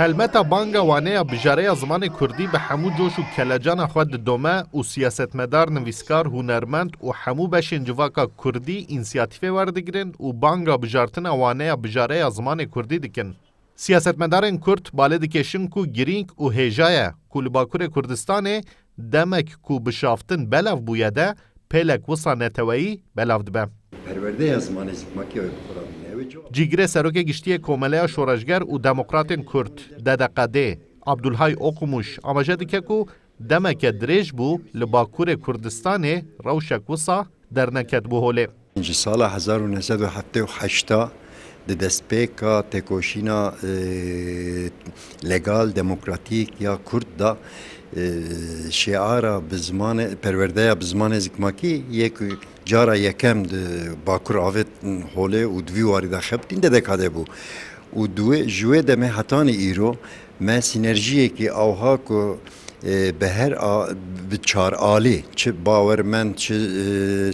هەلمەتە بانگە وانەیە بژارەیە زمانی کوردی بە هەموو جۆش و کەلەجانە خوێ ددۆمە و سیاستمەدار نویسکار هوەرمەند و هەموو بەشین جوواکە کوردی ئینسیاتیفێ وەردەگرن و بانگە بژارتنە وانەیە بژارەیە زمانی کوردی دکن. Siyasetmedarên Kurd balê dikeşin ku girîng û hêjaya ku li Bakurê Kurdistanê demek ku bişaftin belav bûye de pêlek wisa neteweyî belav dibe. Perwerdeya zimanê zikmakî Kurdistanê Cigre Serokê Giştiye Komeleya Şoreşger û Demokratên Kurd DDQD Abdulhay Okumuş amaje dike ku demeke dirêj bû li Bakurê Kurdistanê rewşek wisa derneket bû holê. Ji sala 1978 د دستپیکا تکوشینا لگال دموکراتیک یا کرد دا شعارا بزمان پرورده بزمان زکماکی یک جارا یەکەم باکوور ئاوێتن هۆلێ و دوی واری دا خەبتین دەدەکاتێ بوو و دوێ ژێ دەمێ هەتانی ئیرۆ مە سینەرژیەکی ئەوها و به هر چار آلی چه باورمند چه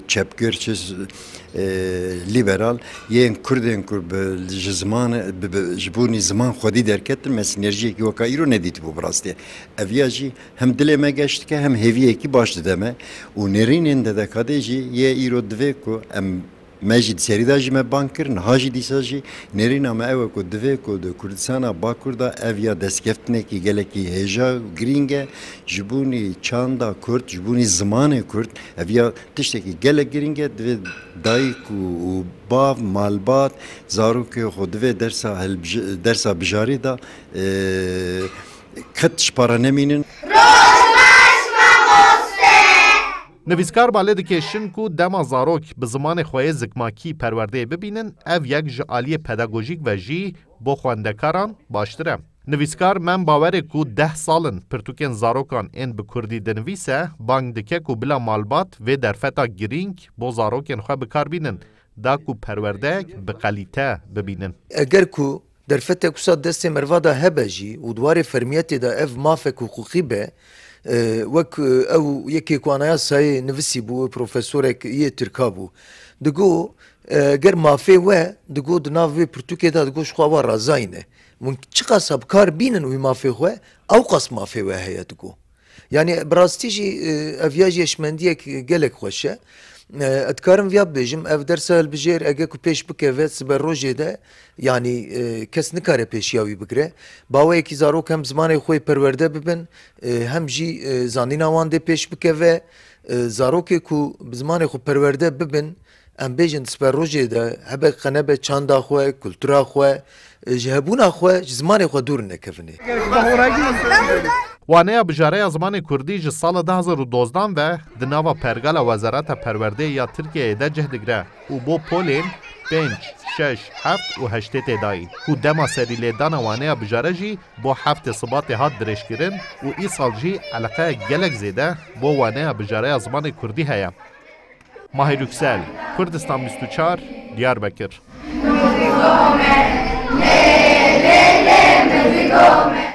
چپگر چه لیبرال یه کردن کرد به زمان جبونی زمان خودی درکت مسنرژی که وکایی رو ندید بو براستی اویاجی هم دل مگشت که هم هویه کی باش دمه و نرینین ددکاده جی یه ایرو دوی که ام me seridajı serîda jî me bang kirin ha jî dîsa jî nêrîna me ew e ku divê ku Kurdistana Bakur ev ya destgeftinekî gelekî hêja heja gringe, ji bûnî çanda Kurd ji bûnî zimanê Kurd ev ya tiştekî gelek gringe, e divê dayîk bav malbat zaruk xwe divê dersa dersa bijarî da qet e, ji Nivîskar balê dikêşin ku dema zarok bi zimanê xwayê zikmakî perwerdeyê bibînin, ev yek ji aliyê pedagojîk ve jî bo xwendekaran baştir e. Nivîskar mem bawerê ku deh salin pirtûkên zarokan ên bi Kurdî dinivîse, bang dike ku bila malbat vê derfeta girîng bo zarokên xwe bikarbînin, da ku perwerdeyek bi qelîte bibînin. Eger ku derfetek kusa destê merva da hebe jî û dwarê fermiyetê da ev mafek huquqî be, وەک ئەو یەکێکوانەیە سایە نووسی بوو پرۆفسۆرێک یە ترکا بوو دگو ger mafê we digo di nav vê pirtûkê de digo xwa wa razayîne min çi qas bikar bînin wî mafê xwe ew qas mafê we heye digo yanî birastî jî ev ya jî yeşmendiyek gelek xweş e اتکارم ویا ببیجم اف درسا هلبجێر ئەگە و پێش بکەوێت سبەر ڕۆژێدا ینی کەس نکارە پێشیاوی بگرێ باوەیەکی زارۆک هەم زمانی خۆی پەروەەردە ببن هەمژی زانیناوان دێ پێش بکەوێ زارۆکێک و زمانی خو پەروەەردە ببن ئەم بێژن سپەر ڕۆژێدا هەبە قەنەبە چاندا خوێ کولتورا خوێ ji hebûna xwe ji zimanê xwe dûr nekevine. Waneya bijarea zimanê Kurdî ji sala 2012 ve di nava pergala Wezareta Perwerdeyê ya Tirkiyeyê de cih digire û bo polên 5, 6, 7 û 8 têdayîn ku dema serî lêdana waneya bijare jî bo heftê sibatê hat dirêjkirin û îsal jî eleqeya gelek zêde bo waneya bijareya zimanê Kurdî heye. Mahir Yüksel, Kurdistan 24, Diyarbakır. Müzik